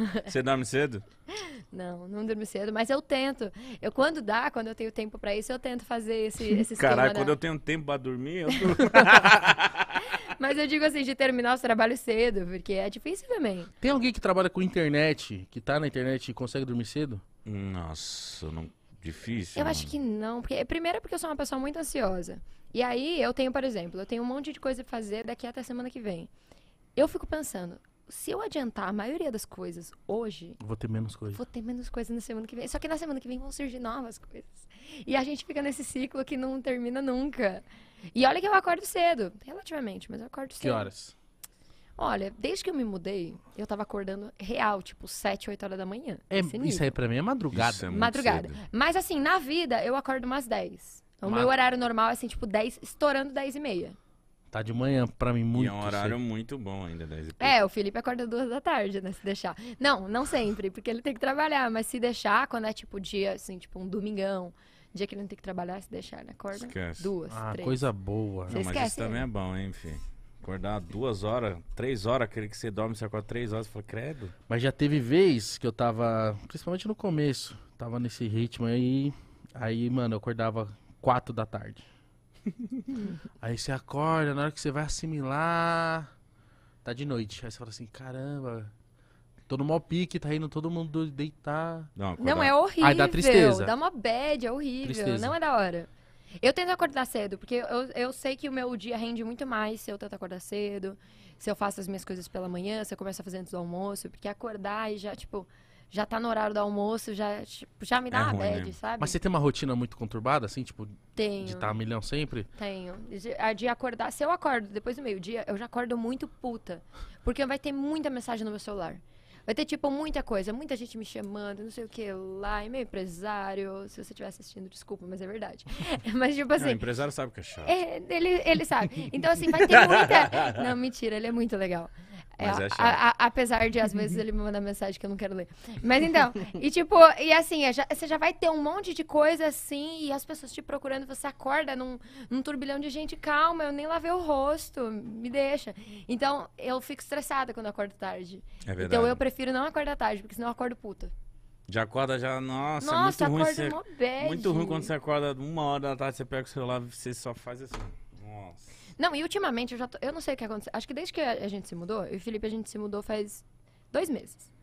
Você dorme cedo? Não, não durmo cedo, mas eu tento. Eu quando dá, quando eu tenho tempo para isso, eu tento fazer esse esse Caralho, né? quando eu tenho tempo para dormir, eu durmo. mas eu digo assim, de terminar os trabalhos cedo, porque é difícil também. Tem alguém que trabalha com internet, que tá na internet e consegue dormir cedo? Nossa, não difícil. Eu mano. acho que não, porque primeiro é porque eu sou uma pessoa muito ansiosa. E aí eu tenho, por exemplo, eu tenho um monte de coisa pra fazer daqui até semana que vem. Eu fico pensando, se eu adiantar a maioria das coisas hoje. Vou ter menos coisas. Vou ter menos coisas na semana que vem. Só que na semana que vem vão surgir novas coisas. E a gente fica nesse ciclo que não termina nunca. E olha que eu acordo cedo, relativamente, mas eu acordo cedo. Que horas? Olha, desde que eu me mudei, eu tava acordando real, tipo 7, 8 horas da manhã. É, isso aí pra mim é madrugada. É madrugada. Cedo. Mas assim, na vida, eu acordo umas 10. O Mad... meu horário normal é assim, tipo 10, estourando 10 e meia. Tá de manhã pra mim muito. E é um horário muito bom ainda, 10 e pouco. É, o Felipe acorda duas da tarde, né? Se deixar. Não, não sempre, porque ele tem que trabalhar, mas se deixar, quando é tipo dia, assim, tipo um domingão, dia que ele não tem que trabalhar, se deixar, né? Acorda esquece. duas, ah, três. coisa boa. não, mas esquece, isso né? também é bom, hein, filho? Acordar duas horas, três horas, aquele que você dorme, você acorda três horas, fala, credo. Mas já teve vez que eu tava, principalmente no começo, tava nesse ritmo aí, aí, mano, eu acordava quatro da tarde aí você acorda, na hora que você vai assimilar, tá de noite. Aí você fala assim, caramba, Tô no mó pique, tá indo todo mundo deitar. Não, não é horrível. Aí dá tristeza. Dá uma bad, é horrível. Tristeza. Não é da hora. Eu tento acordar cedo, porque eu, eu sei que o meu dia rende muito mais se eu tento acordar cedo, se eu faço as minhas coisas pela manhã, se eu começo a fazer antes do almoço, porque acordar e já, tipo, já tá no horário do almoço, já, tipo, já me dá é uma né? bad, sabe? Mas você tem uma rotina muito conturbada, assim, tipo, Tenho. de estar tá a milhão sempre? Tenho. A de acordar, se eu acordo depois do meio-dia, eu já acordo muito puta. Porque vai ter muita mensagem no meu celular. Vai ter, tipo, muita coisa, muita gente me chamando, não sei o que lá, e meu empresário, se você estiver assistindo, desculpa, mas é verdade. mas, tipo assim. o empresário sabe que é chato. É, ele, ele sabe. Então, assim, vai ter muita. não, mentira, ele é muito legal. É, Mas é A, a, apesar de às vezes ele me mandar mensagem que eu não quero ler. Mas então, e tipo, e assim, é já, você já vai ter um monte de coisa assim, e as pessoas te procurando, você acorda num, num turbilhão de gente, calma, eu nem lavei o rosto, me deixa. Então, eu fico estressada quando acordo tarde. É verdade. Então eu prefiro não acordar tarde, porque senão eu acordo puta. Já acorda já, nossa, é nossa muito ruim. Você, muito ruim quando você acorda uma hora da tarde, você pega o celular, você só faz assim. Nossa. Não, e ultimamente eu já tô, eu não sei o que aconteceu. Acho que desde que a gente se mudou, eu e o Felipe a gente se mudou faz dois meses.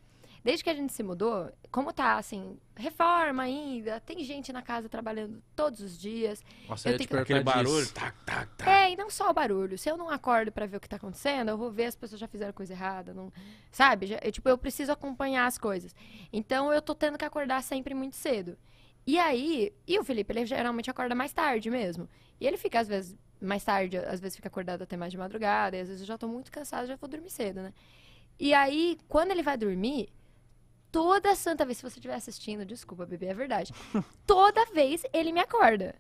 Desde que a gente se mudou, como tá assim, reforma ainda, tem gente na casa trabalhando todos os dias. Nossa, eu, eu tenho que... aquele barulho, tá, tá, tá. É, e não só o barulho. Se eu não acordo para ver o que tá acontecendo, eu vou ver as pessoas já fizeram coisa errada, não, sabe? Já, eu, tipo, eu preciso acompanhar as coisas. Então eu tô tendo que acordar sempre muito cedo. E aí, e o Felipe, ele geralmente acorda mais tarde mesmo. E ele fica, às vezes, mais tarde, às vezes fica acordado até mais de madrugada, e às vezes eu já tô muito cansado, já vou dormir cedo, né? E aí, quando ele vai dormir, toda santa vez, se você estiver assistindo, desculpa, bebê, é verdade. toda vez ele me acorda.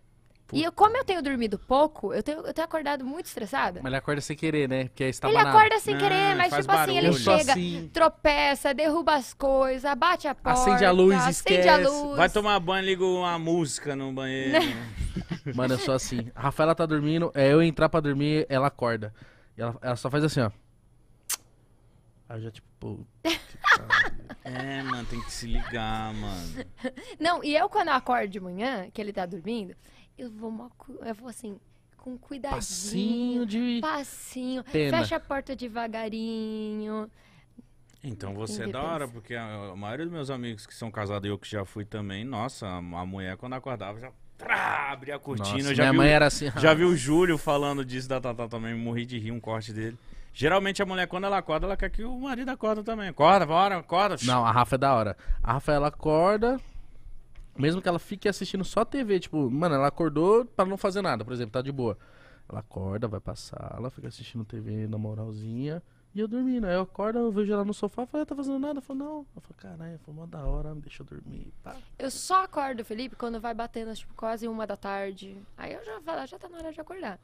E eu, como eu tenho dormido pouco, eu tenho, eu tenho acordado muito estressada. Mas ele acorda sem querer, né? Porque é Ele acorda sem ah, querer, mas tipo assim, ele chega, Assim. tropeça, derruba as coisas, bate a porta. Acende a luz, Acende a esquece. luz. Vai tomar banho, liga uma música no banheiro. Mano, eu sou assim. A Rafaela tá dormindo, é eu entrar pra dormir, ela acorda. E ela, ela só faz assim, ó. Aí eu já tipo, pô. É, mano, tem que se ligar, mano. Não, e eu quando eu acordo de manhã, que ele tá dormindo, eu vou, eu vou assim, com cuidadinho. Passinho de. Passinho. Pena. Fecha a porta devagarinho. Então você é da hora, porque a, maioria dos meus amigos que são casados e eu que já fui também, nossa, a, mulher quando acordava já pra, abria a cortina. Nossa, já minha mãe era assim. Já ah. vi o Júlio falando disso da Tatá também, morri de rir um corte dele. Geralmente a mulher, quando ela acorda, ela quer que o marido acorda também. Acorda, bora, acorda. Não, a Rafa é da hora. A Rafa, ela acorda, mesmo que ela fique assistindo só TV, tipo, mano, ela acordou para não fazer nada, por exemplo, tá de boa. Ela acorda, vai passar ela fica assistindo TV na moralzinha. E eu dormindo. Aí eu acordo, eu vejo ela no sofá, falei, ah, tá fazendo nada? Eu falo, não. Eu falo, caralho, foi uma da hora, me deixa dormir. Pá. Tá. Eu só acordo, Felipe, quando vai batendo, tipo, quase uma da tarde. Aí eu já falo, ah, já tá na hora de acordar.